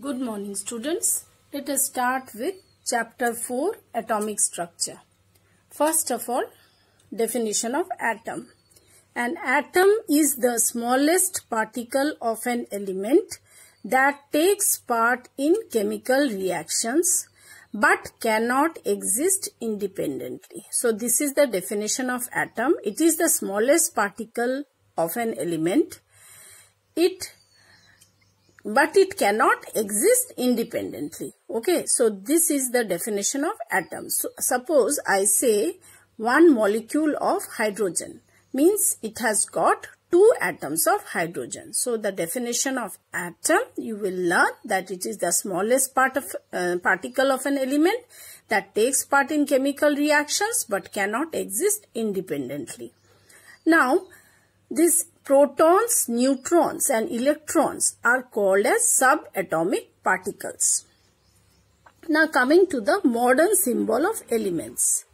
Good morning students. Let us start with chapter 4 atomic structure. First of all definition of atom. An atom is the smallest particle of an element that takes part in chemical reactions but cannot exist independently. So this is the definition of atom. It is the smallest particle of an element. It but it cannot exist independently. Okay, so this is the definition of atom. So suppose I say one molecule of hydrogen means it has got two atoms of hydrogen. So the definition of atom you will learn that it is the smallest part of uh, particle of an element that takes part in chemical reactions but cannot exist independently. Now this protons, neutrons and electrons are called as subatomic particles. Now coming to the modern symbol of elements.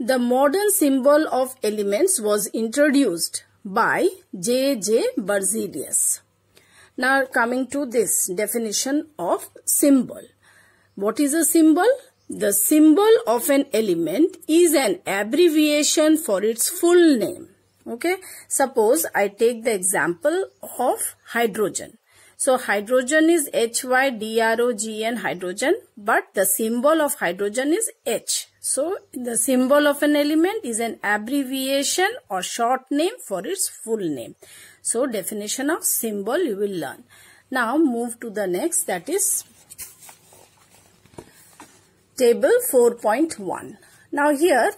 The modern symbol of elements was introduced by J. J. Berzelius. Now coming to this definition of symbol. What is a symbol? The symbol of an element is an abbreviation for its full name. Okay. Suppose I take the example of hydrogen. So hydrogen is HYDROGN hydrogen but the symbol of hydrogen is H. So the symbol of an element is an abbreviation or short name for its full name. So definition of symbol you will learn. Now move to the next that is table 4.1. Now here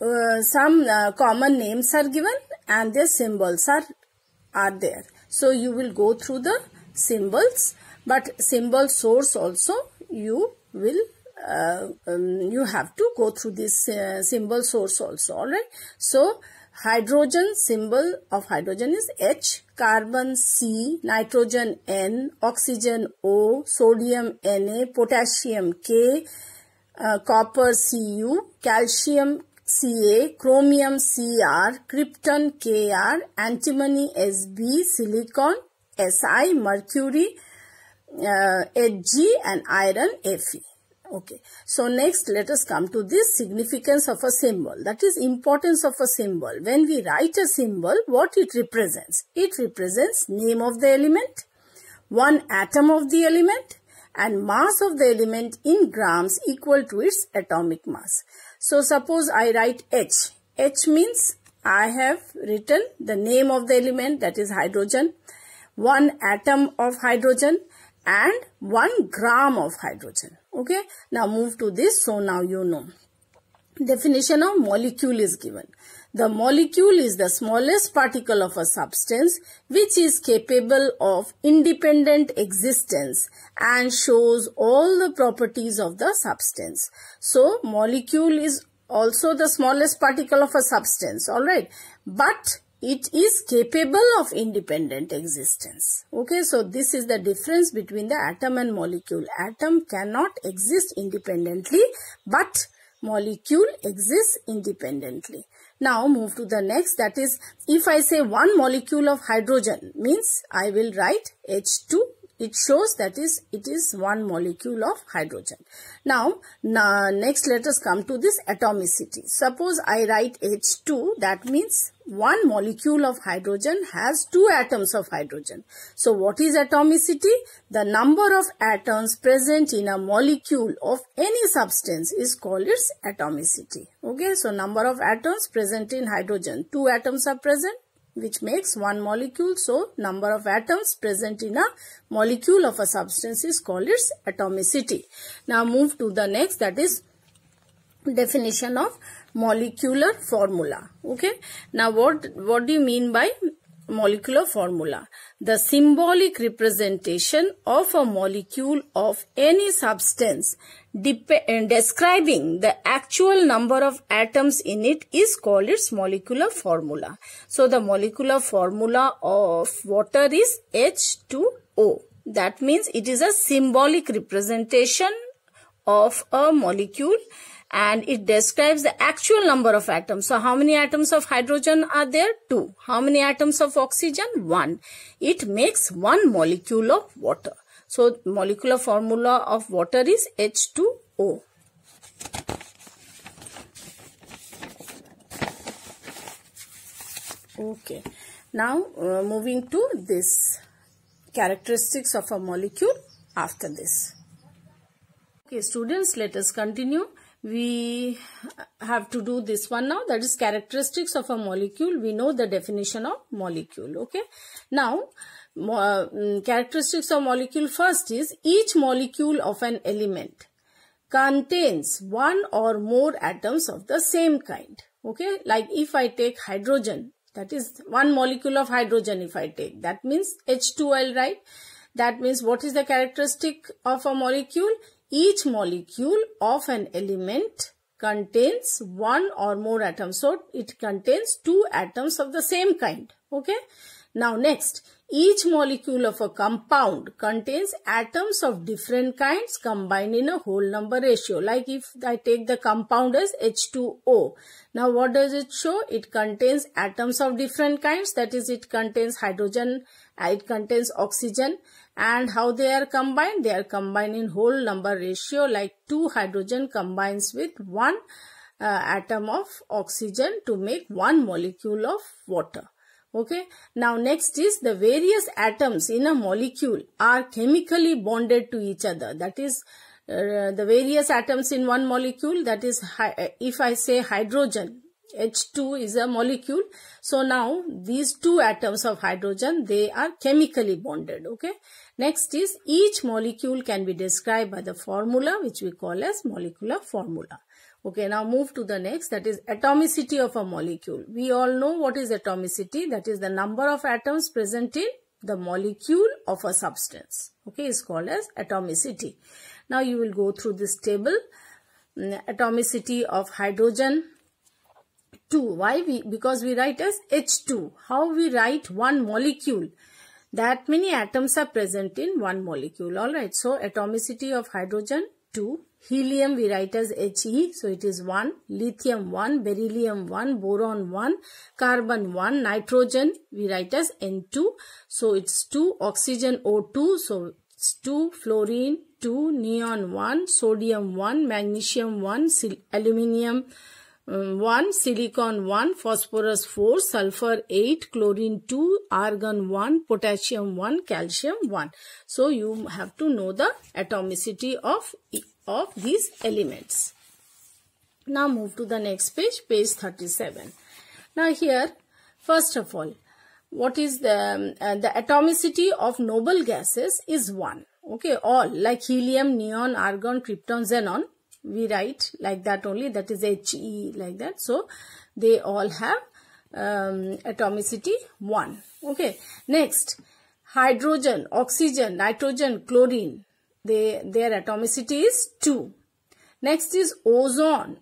uh, some uh, common names are given and their symbols are, are there. So you will go through the symbols but symbol source also you will uh, um, you have to go through this uh, symbol source also alright. So hydrogen symbol of hydrogen is H, carbon C, nitrogen N, oxygen O, sodium Na, potassium K, uh, copper Cu, calcium Ca, chromium Cr, krypton Kr, antimony Sb, silicon Si, mercury uh, Hg and iron Fe. Okay. So next let us come to this significance of a symbol. That is importance of a symbol. When we write a symbol, what it represents? It represents name of the element, one atom of the element and mass of the element in grams equal to its atomic mass. So suppose I write H. H means I have written the name of the element that is hydrogen, one atom of hydrogen and one gram of hydrogen. Okay. Now move to this. So now you know. Definition of molecule is given. The molecule is the smallest particle of a substance which is capable of independent existence and shows all the properties of the substance. So, molecule is also the smallest particle of a substance, alright. But it is capable of independent existence. Okay, so this is the difference between the atom and molecule. Atom cannot exist independently, but molecule exists independently. Now move to the next that is if I say one molecule of hydrogen means I will write H2 it shows that is it is one molecule of hydrogen. Now, next let us come to this atomicity. Suppose I write H2 that means one molecule of hydrogen has two atoms of hydrogen. So what is atomicity? The number of atoms present in a molecule of any substance is called its atomicity. Okay, so number of atoms present in hydrogen. Two atoms are present which makes one molecule. So, number of atoms present in a molecule of a substance is called its atomicity. Now, move to the next that is definition of molecular formula. Okay. Now, what, what do you mean by molecular formula. The symbolic representation of a molecule of any substance uh, describing the actual number of atoms in it is called its molecular formula. So the molecular formula of water is H2O. That means it is a symbolic representation of a molecule and it describes the actual number of atoms. So how many atoms of hydrogen are there? Two. How many atoms of oxygen? One. It makes one molecule of water. So molecular formula of water is H2O. Okay. Now uh, moving to this characteristics of a molecule after this. Okay students let us continue we have to do this one now that is characteristics of a molecule we know the definition of molecule okay now mm, characteristics of molecule first is each molecule of an element contains one or more atoms of the same kind okay like if i take hydrogen that is one molecule of hydrogen if i take that means h2l right that means what is the characteristic of a molecule each molecule of an element contains one or more atoms. So, it contains two atoms of the same kind. Okay. Now, next, each molecule of a compound contains atoms of different kinds combined in a whole number ratio. Like if I take the compound as H2O. Now what does it show? It contains atoms of different kinds. That is it contains hydrogen, it contains oxygen. And how they are combined? They are combined in whole number ratio like 2 hydrogen combines with 1 uh, atom of oxygen to make 1 molecule of water. Okay. Now next is the various atoms in a molecule are chemically bonded to each other. That is uh, the various atoms in one molecule. That is uh, if I say hydrogen, H2 is a molecule. So now these two atoms of hydrogen, they are chemically bonded. Okay. Next is each molecule can be described by the formula which we call as molecular formula. Okay, now move to the next that is atomicity of a molecule. We all know what is atomicity that is the number of atoms present in the molecule of a substance. Okay, is called as atomicity. Now you will go through this table mm, atomicity of hydrogen 2. Why? We, because we write as H2. How we write one molecule? That many atoms are present in one molecule. Alright, so atomicity of hydrogen 2. Helium we write as He, so it is 1. Lithium 1, beryllium 1, boron 1, carbon 1, nitrogen we write as N2. So it's 2, oxygen O2, so it's 2, fluorine 2, neon 1, sodium 1, magnesium 1, aluminium 1. Uh, 1 silicon 1 phosphorus 4 sulfur 8 chlorine 2 argon 1 potassium 1 calcium 1 so you have to know the atomicity of of these elements now move to the next page page 37 now here first of all what is the um, uh, the atomicity of noble gases is 1 okay all like helium neon argon krypton xenon we write like that only that is He like that. So they all have um, atomicity 1. Okay. Next hydrogen, oxygen, nitrogen, chlorine. They, their atomicity is 2. Next is ozone.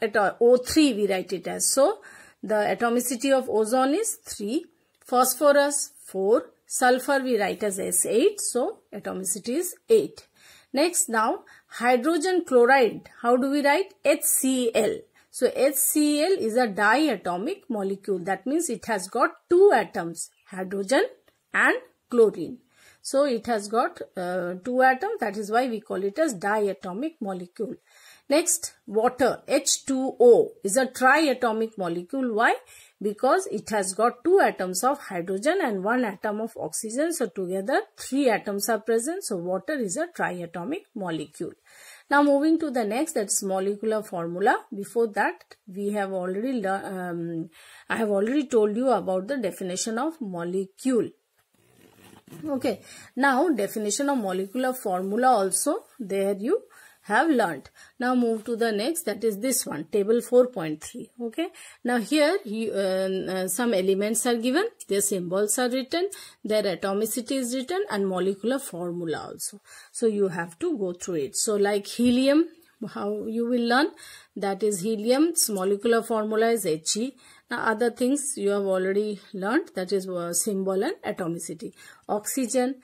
At O3 we write it as. So the atomicity of ozone is 3. Phosphorus 4. Sulfur we write as S8. So atomicity is 8. Next now Hydrogen chloride, how do we write? HCl. So HCl is a diatomic molecule. That means it has got two atoms, hydrogen and chlorine. So it has got uh, two atoms. That is why we call it as diatomic molecule. Next, water H2O is a triatomic molecule. Why? because it has got two atoms of hydrogen and one atom of oxygen. So together three atoms are present. So water is a triatomic molecule. Now moving to the next that is molecular formula. Before that we have already um, I have already told you about the definition of molecule. Okay. Now definition of molecular formula also there you have learnt. Now move to the next that is this one table 4.3 okay. Now here you, um, uh, some elements are given their symbols are written their atomicity is written and molecular formula also. So you have to go through it. So like helium how you will learn that is helium's molecular formula is He. Now other things you have already learnt that is uh, symbol and atomicity. Oxygen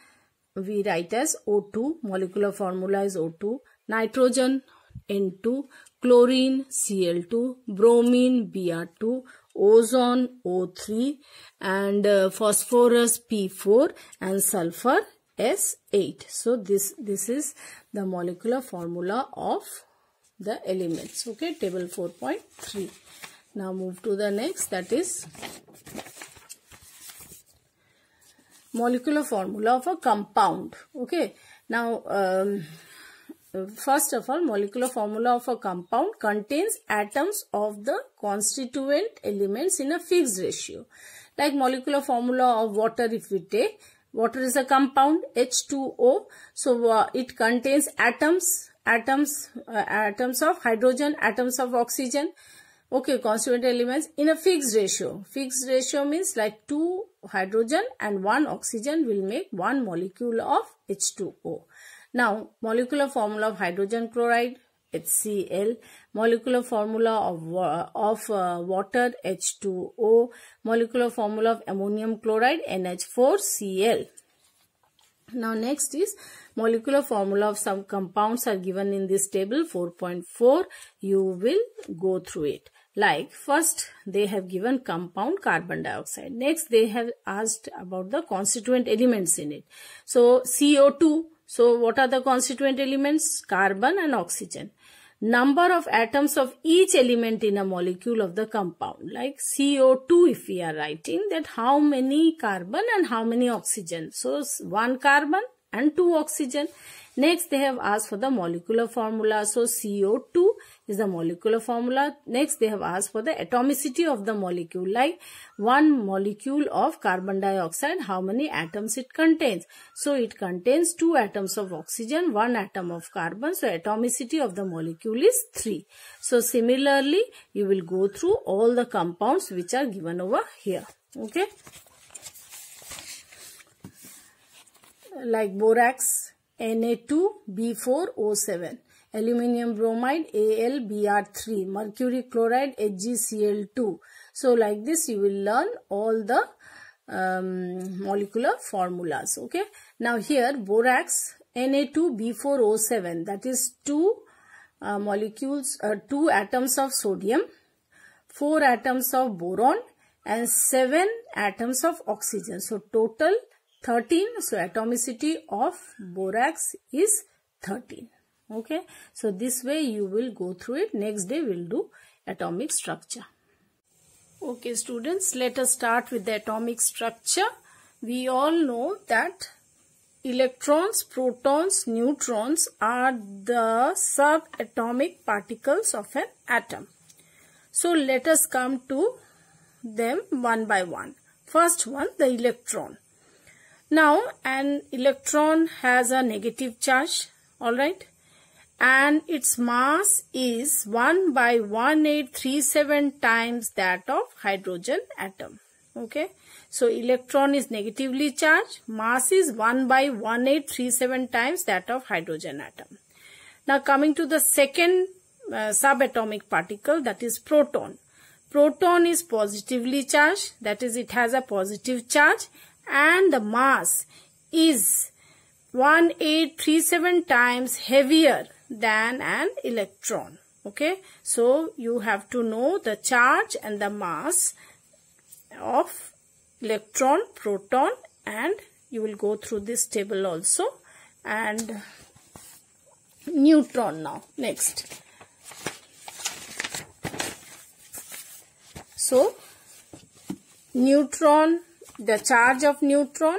we write as O2 molecular formula is O2 nitrogen N2, chlorine Cl2, bromine Br2, ozone O3 and uh, phosphorus P4 and sulfur S8. So this, this is the molecular formula of the elements. Okay, table 4.3. Now move to the next that is molecular formula of a compound. Okay, now um, First of all, molecular formula of a compound contains atoms of the constituent elements in a fixed ratio. Like molecular formula of water if we take, water is a compound H2O. So uh, it contains atoms, atoms, uh, atoms of hydrogen, atoms of oxygen. Okay, constituent elements in a fixed ratio. Fixed ratio means like 2 hydrogen and 1 oxygen will make 1 molecule of H2O. Now, molecular formula of hydrogen chloride HCl, molecular formula of, of uh, water H2O, molecular formula of ammonium chloride NH4Cl. Now next is molecular formula of some compounds are given in this table 4.4. You will go through it. Like first they have given compound carbon dioxide. Next they have asked about the constituent elements in it. So CO2 so what are the constituent elements? Carbon and oxygen. Number of atoms of each element in a molecule of the compound. Like CO2 if we are writing that how many carbon and how many oxygen. So one carbon and two oxygen. Next, they have asked for the molecular formula. So, CO2 is the molecular formula. Next, they have asked for the atomicity of the molecule. Like one molecule of carbon dioxide, how many atoms it contains. So, it contains two atoms of oxygen, one atom of carbon. So, atomicity of the molecule is 3. So, similarly, you will go through all the compounds which are given over here. Okay. Like borax Na2B4O7, aluminium bromide AlBr3, mercury chloride HgCl2. So like this you will learn all the um, molecular formulas. Okay. Now here borax Na2B4O7 that is 2 uh, molecules, uh, 2 atoms of sodium, 4 atoms of boron and 7 atoms of oxygen. So total 13 so atomicity of borax is 13 okay so this way you will go through it next day we'll do atomic structure okay students let us start with the atomic structure we all know that electrons protons neutrons are the subatomic particles of an atom so let us come to them one by one first one the electron now an electron has a negative charge, alright, and its mass is 1 by 1837 times that of hydrogen atom, okay. So electron is negatively charged, mass is 1 by 1837 times that of hydrogen atom. Now coming to the second uh, subatomic particle that is proton. Proton is positively charged that is it has a positive charge and the mass is 1837 times heavier than an electron. Okay, so you have to know the charge and the mass of electron, proton and you will go through this table also and neutron now next. So, neutron, the charge of neutron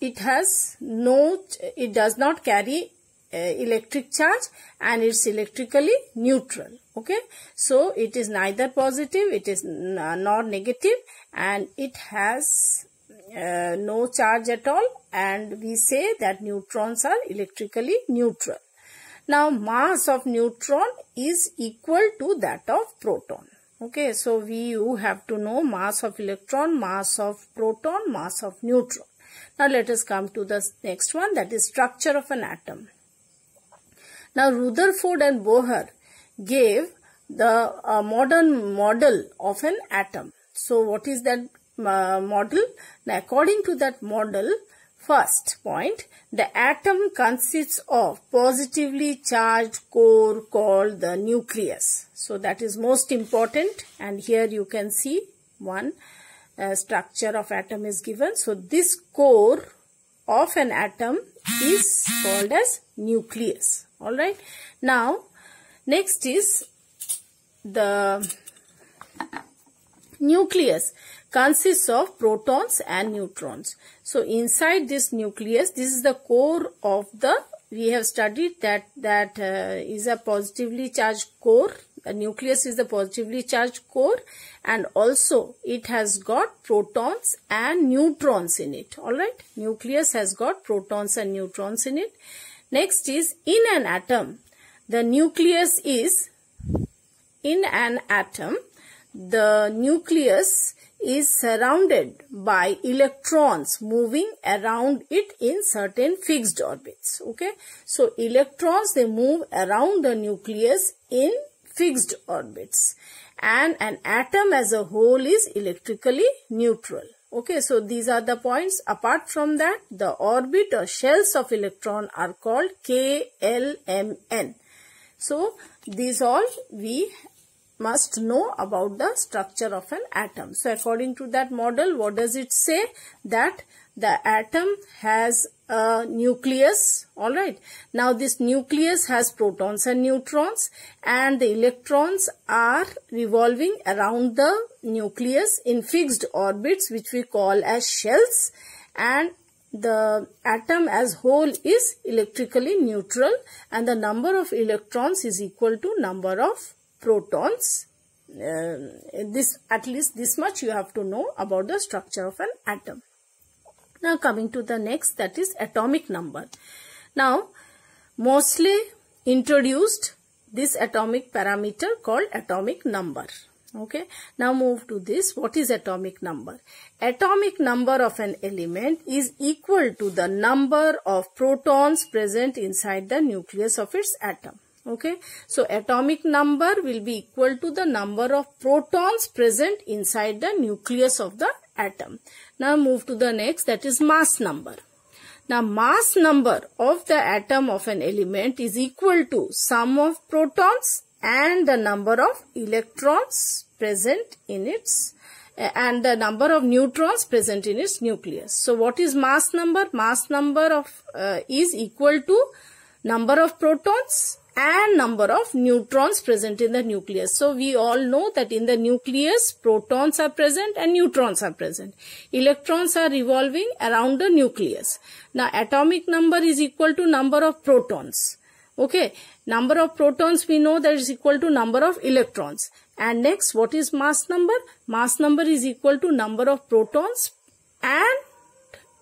it has no it does not carry uh, electric charge and it's electrically neutral okay so it is neither positive it is uh, nor negative and it has uh, no charge at all and we say that neutrons are electrically neutral now mass of neutron is equal to that of proton Okay, so we have to know mass of electron, mass of proton, mass of neutron. Now let us come to the next one that is structure of an atom. Now Rutherford and Bohr gave the uh, modern model of an atom. So what is that uh, model? Now, according to that model, First point, the atom consists of positively charged core called the nucleus. So that is most important and here you can see one uh, structure of atom is given. So this core of an atom is called as nucleus. Alright. Now next is the nucleus consists of protons and neutrons. So inside this nucleus, this is the core of the, we have studied that that uh, is a positively charged core. The nucleus is the positively charged core and also it has got protons and neutrons in it. Alright, nucleus has got protons and neutrons in it. Next is in an atom. The nucleus is in an atom. The nucleus is surrounded by electrons moving around it in certain fixed orbits. Okay. So, electrons they move around the nucleus in fixed orbits and an atom as a whole is electrically neutral. Okay, so these are the points. Apart from that, the orbit or shells of electron are called K, L, M, N. So, these all we must know about the structure of an atom. So according to that model, what does it say? That the atom has a nucleus, alright. Now this nucleus has protons and neutrons and the electrons are revolving around the nucleus in fixed orbits which we call as shells and the atom as whole is electrically neutral and the number of electrons is equal to number of protons. Uh, this At least this much you have to know about the structure of an atom. Now coming to the next that is atomic number. Now mostly introduced this atomic parameter called atomic number. Okay. Now move to this. What is atomic number? Atomic number of an element is equal to the number of protons present inside the nucleus of its atom okay so atomic number will be equal to the number of protons present inside the nucleus of the atom now move to the next that is mass number now mass number of the atom of an element is equal to sum of protons and the number of electrons present in its and the number of neutrons present in its nucleus. So what is mass number? Mass number of uh, is equal to number of protons and number of neutrons present in the nucleus. So we all know that in the nucleus protons are present and neutrons are present. Electrons are revolving around the nucleus. Now atomic number is equal to number of protons. Okay, number of protons we know that is equal to number of electrons. And next what is mass number? Mass number is equal to number of protons and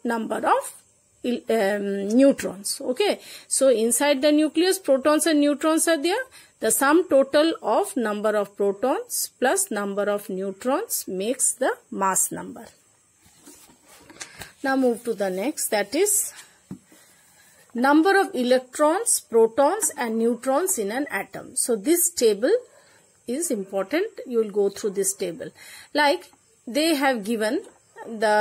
number of um, neutrons okay so inside the nucleus protons and neutrons are there the sum total of number of protons plus number of neutrons makes the mass number now move to the next that is number of electrons protons and neutrons in an atom so this table is important you will go through this table like they have given the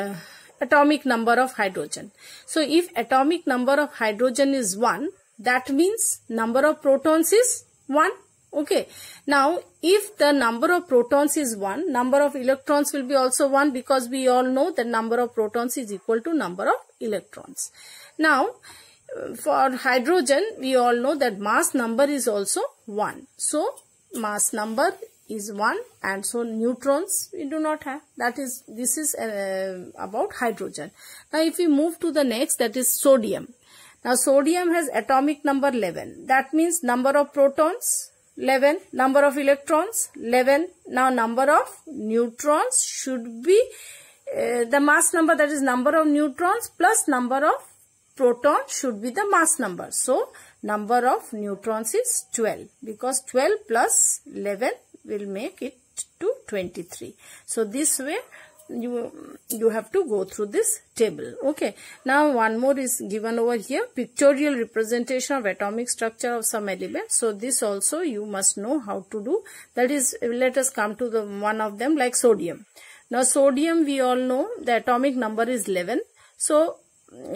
uh, atomic number of hydrogen. So if atomic number of hydrogen is 1, that means number of protons is 1. Okay. Now, if the number of protons is 1, number of electrons will be also 1 because we all know that number of protons is equal to number of electrons. Now, for hydrogen, we all know that mass number is also 1. So, mass number is 1 and so neutrons we do not have that is this is uh, about hydrogen now if we move to the next that is sodium now sodium has atomic number 11 that means number of protons 11 number of electrons 11 now number of neutrons should be uh, the mass number that is number of neutrons plus number of proton should be the mass number so number of neutrons is 12 because 12 plus 11 will make it to 23 so this way you you have to go through this table okay now one more is given over here pictorial representation of atomic structure of some element so this also you must know how to do that is let us come to the one of them like sodium now sodium we all know the atomic number is 11 so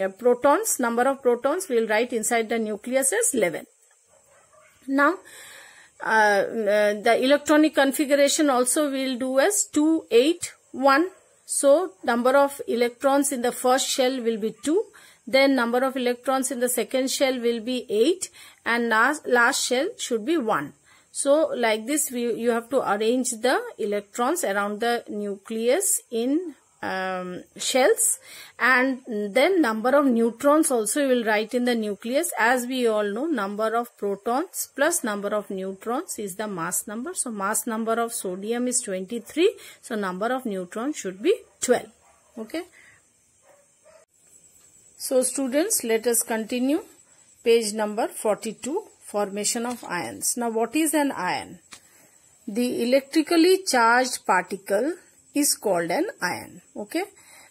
uh, protons number of protons we will write inside the nucleus as 11 now uh, uh, the electronic configuration also we will do as 281 so number of electrons in the first shell will be 2 then number of electrons in the second shell will be 8 and last, last shell should be 1 so like this we, you have to arrange the electrons around the nucleus in um, shells and then number of neutrons also you will write in the nucleus as we all know number of protons plus number of neutrons is the mass number so mass number of sodium is 23 so number of neutrons should be 12 okay so students let us continue page number 42 formation of ions now what is an ion the electrically charged particle is called an ion. Okay.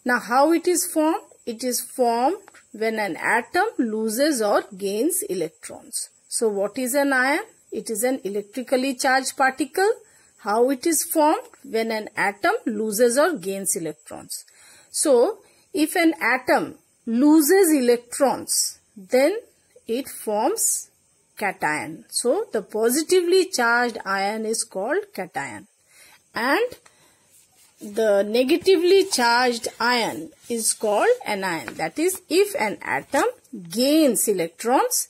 Now how it is formed? It is formed when an atom loses or gains electrons. So what is an ion? It is an electrically charged particle. How it is formed? When an atom loses or gains electrons. So if an atom loses electrons, then it forms cation. So the positively charged ion is called cation. And the negatively charged ion is called anion. That is, if an atom gains electrons,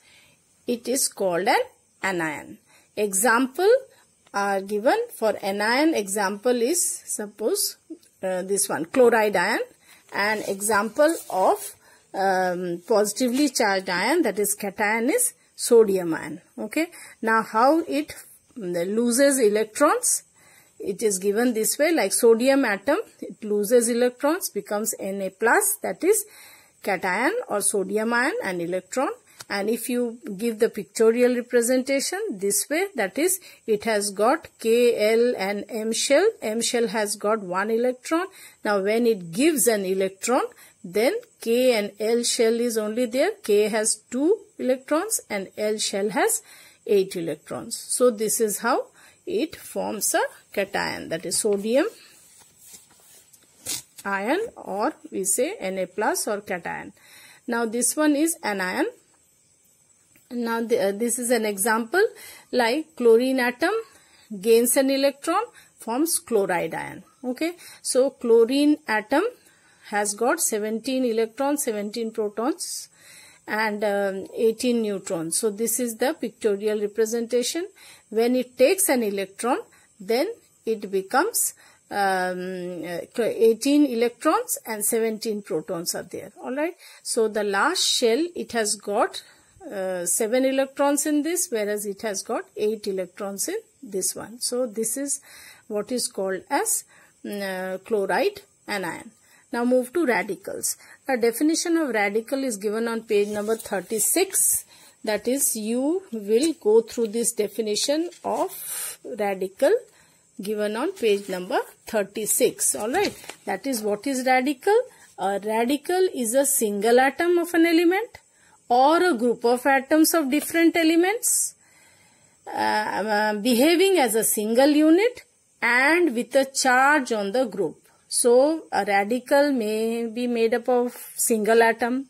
it is called an anion. Example are given for anion. Example is, suppose, uh, this one, chloride ion. An example of um, positively charged ion, that is cation, is sodium ion. Okay. Now, how it um, loses electrons? it is given this way like sodium atom it loses electrons becomes Na plus that is cation or sodium ion and electron and if you give the pictorial representation this way that is it has got K, L and M shell. M shell has got one electron. Now when it gives an electron then K and L shell is only there. K has two electrons and L shell has eight electrons. So this is how it forms a cation that is sodium ion or we say Na plus or cation. Now this one is anion. Now the, uh, this is an example like chlorine atom gains an electron forms chloride ion. Okay. So chlorine atom has got 17 electrons, 17 protons and um, 18 neutrons. So this is the pictorial representation. When it takes an electron then it becomes um, uh, 18 electrons and 17 protons are there all right so the last shell it has got uh, 7 electrons in this whereas it has got 8 electrons in this one so this is what is called as mm, uh, chloride anion now move to radicals A definition of radical is given on page number 36 that is you will go through this definition of radical given on page number 36. Alright, that is what is radical? A radical is a single atom of an element or a group of atoms of different elements uh, uh, behaving as a single unit and with a charge on the group. So, a radical may be made up of single atom,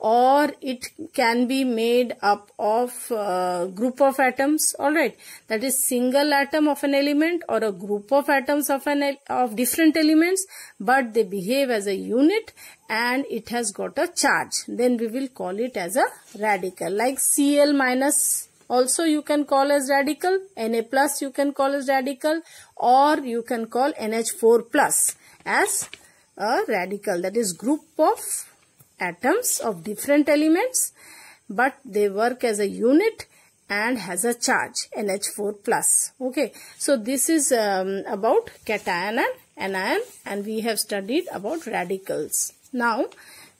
or it can be made up of uh, group of atoms all right that is single atom of an element or a group of atoms of an of different elements but they behave as a unit and it has got a charge then we will call it as a radical like cl minus also you can call as radical na plus you can call as radical or you can call nh4 plus as a radical that is group of atoms of different elements but they work as a unit and has a charge NH4 plus. Okay, so this is um, about cation and anion and we have studied about radicals. Now,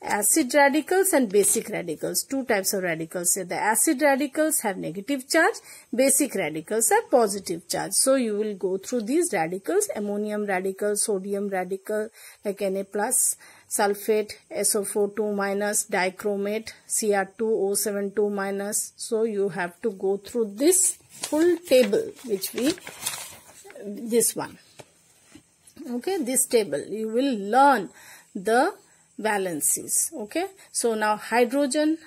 acid radicals and basic radicals, two types of radicals. the acid radicals have negative charge, basic radicals have positive charge. So you will go through these radicals, ammonium radical, sodium radical, like Na plus, sulfate so four two minus dichromate Cr2O72 minus. So you have to go through this full table which we this one. Okay, this table you will learn the valencies. Okay, so now hydrogen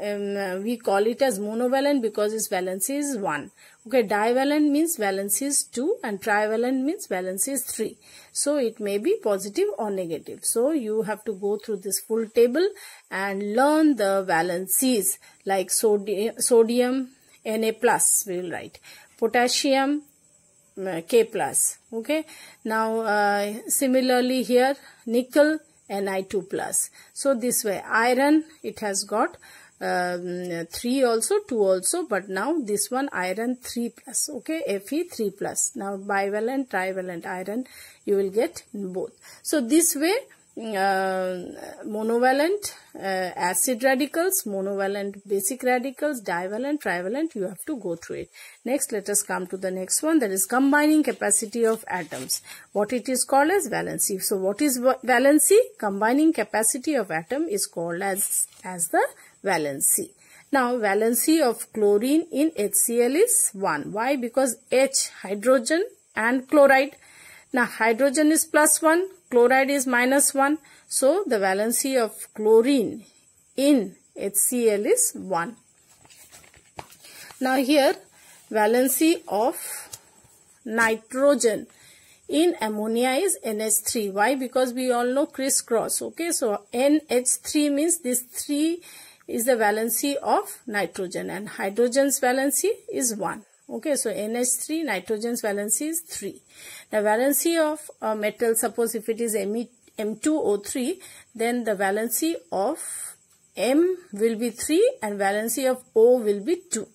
um, uh, we call it as monovalent because its valency is 1. Okay, divalent means valence is 2 and trivalent means valence is 3. So, it may be positive or negative. So, you have to go through this full table and learn the valences like sodium, sodium, Na plus we will write, potassium, uh, K plus. Okay. Now, uh, similarly here, nickel, Ni2 plus. So, this way iron, it has got um, 3 also 2 also but now this one iron 3 plus okay fe 3 plus now bivalent trivalent iron you will get both so this way uh, monovalent uh, acid radicals, monovalent basic radicals, divalent, trivalent, you have to go through it. Next, let us come to the next one that is combining capacity of atoms. What it is called as valency. So, what is valency? Combining capacity of atom is called as, as the valency. Now, valency of chlorine in HCl is 1. Why? Because H, hydrogen and chloride. Now, hydrogen is plus 1, chloride is minus 1. So, the valency of chlorine in HCl is 1. Now, here valency of nitrogen in ammonia is NH3. Why? Because we all know crisscross. Okay, so NH3 means this three is the valency of nitrogen and hydrogen's valency is 1. Okay, so NH3, nitrogen's valency is 3. The valency of a metal, suppose if it is M2O3, then the valency of M will be 3 and valency of O will be 2.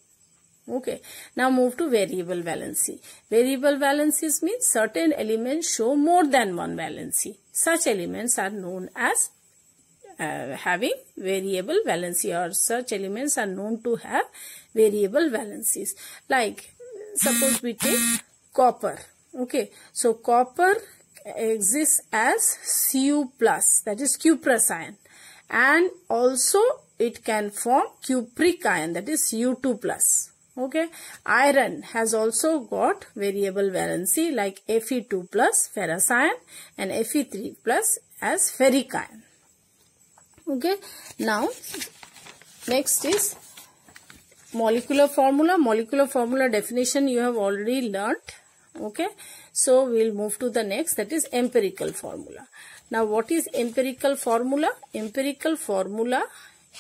Okay, now move to variable valency. Variable valencies means certain elements show more than one valency. Such elements are known as uh, having variable valency or such elements are known to have variable valencies. Like suppose we take copper. Okay, so copper exists as Cu plus that is cuprous ion and also it can form cupric ion that Cu U2 plus. Okay, iron has also got variable valency like Fe2 plus ferrous ion and Fe3 plus as ferric ion okay now next is molecular formula molecular formula definition you have already learnt okay so we'll move to the next that is empirical formula now what is empirical formula empirical formula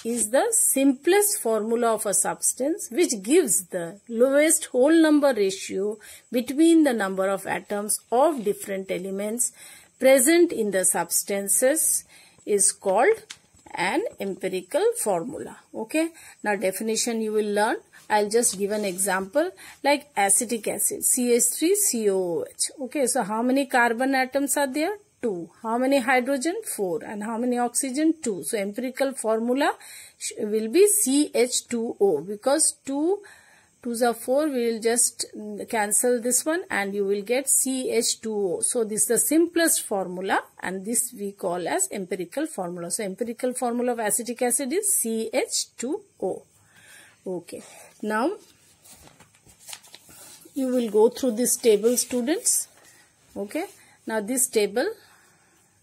is the simplest formula of a substance which gives the lowest whole number ratio between the number of atoms of different elements present in the substances is called an empirical formula okay now definition you will learn i'll just give an example like acetic acid ch 3 coh okay so how many carbon atoms are there 2 how many hydrogen 4 and how many oxygen 2 so empirical formula will be ch2o because 2 2's are 4. We will just cancel this one and you will get CH2O. So this is the simplest formula and this we call as empirical formula. So empirical formula of acetic acid is CH2O. Okay. Now you will go through this table students. Okay. Now this table,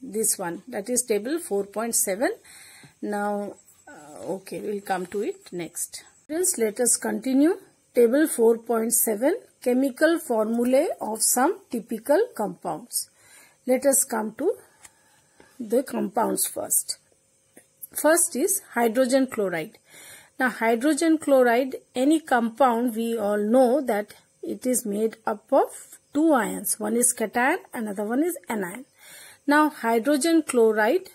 this one that is table 4.7. Now, uh, okay, we will come to it next. Students, let us continue. Table 4.7 Chemical formulae of some typical compounds. Let us come to the compounds first. First is hydrogen chloride. Now hydrogen chloride, any compound we all know that it is made up of two ions. One is cation, another one is anion. Now hydrogen chloride,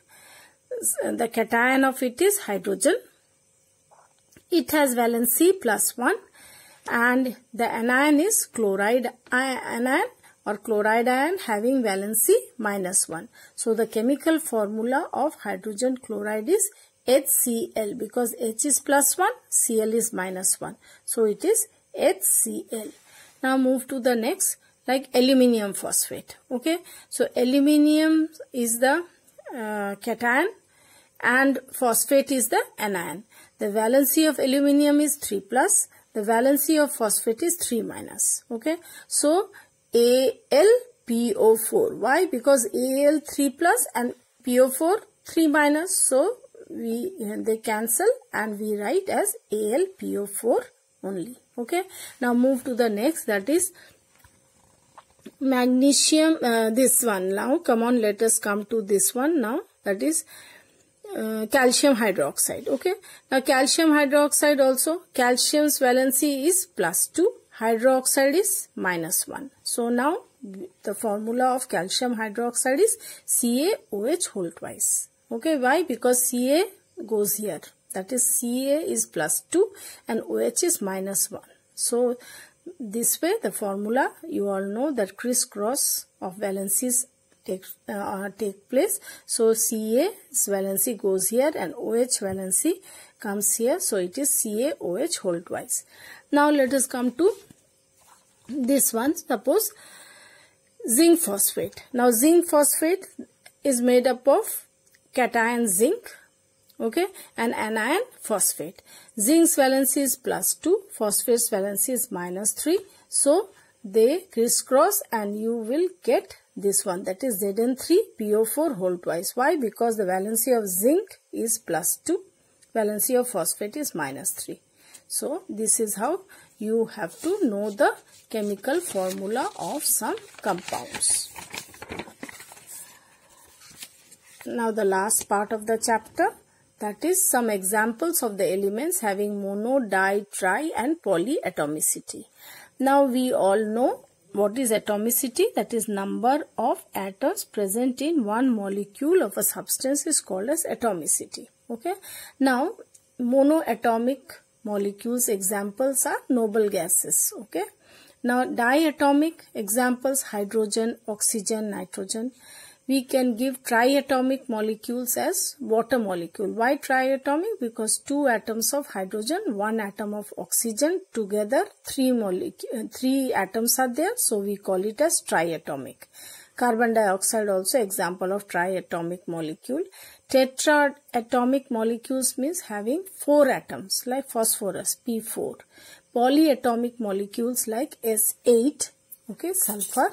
the cation of it is hydrogen. It has valency plus 1 and the anion is chloride anion or chloride ion having valency minus 1. So the chemical formula of hydrogen chloride is HCl because H is plus 1, Cl is minus 1. So it is HCl. Now move to the next like aluminium phosphate. Okay. So aluminium is the uh, cation and phosphate is the anion. The valency of aluminium is 3 plus the valency of phosphate is 3 minus. Okay. So, AlPO4. Why? Because Al 3 plus and PO4 3 minus. So, we uh, they cancel and we write as AlPO4 only. Okay. Now, move to the next that is magnesium uh, this one now come on let us come to this one now that is uh, calcium hydroxide okay now calcium hydroxide also calcium's valency is plus 2 hydroxide is minus 1 so now the formula of calcium hydroxide is CaOH whole twice okay why because Ca goes here that is Ca is plus 2 and OH is minus 1 so this way the formula you all know that crisscross of valencies Take uh, take place so ca valency goes here and oh valency comes here so it is caoh whole twice now let us come to this one suppose zinc phosphate now zinc phosphate is made up of cation zinc okay and anion phosphate zinc's valency is plus 2 phosphate valency is minus 3 so they crisscross and you will get this one that is Zn3PO4 whole twice. Why? Because the valency of zinc is plus 2, valency of phosphate is minus 3. So this is how you have to know the chemical formula of some compounds. Now the last part of the chapter that is some examples of the elements having mono, di, tri and polyatomicity. Now we all know what is atomicity that is number of atoms present in one molecule of a substance is called as atomicity. Okay. Now monoatomic molecules examples are noble gases. Okay. Now diatomic examples hydrogen, oxygen, nitrogen we can give triatomic molecules as water molecule. Why triatomic? Because two atoms of hydrogen, one atom of oxygen, together three, uh, three atoms are there. So we call it as triatomic. Carbon dioxide also example of triatomic molecule. Tetraatomic molecules means having four atoms like phosphorus, P4. Polyatomic molecules like S8, okay, sulfur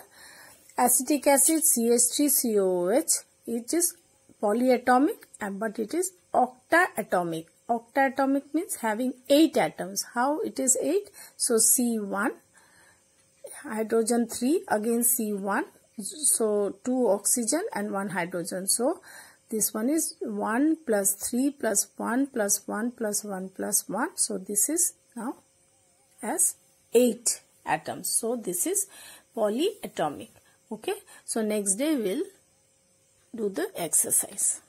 acetic acid CH3COOH it is polyatomic but it is octaatomic octaatomic means having 8 atoms how it is 8 so C1 hydrogen 3 again C1 so 2 oxygen and 1 hydrogen so this one is 1 plus 3 plus 1 plus 1 plus 1 plus 1 so this is now as 8 atoms so this is polyatomic okay so next day we'll do the exercise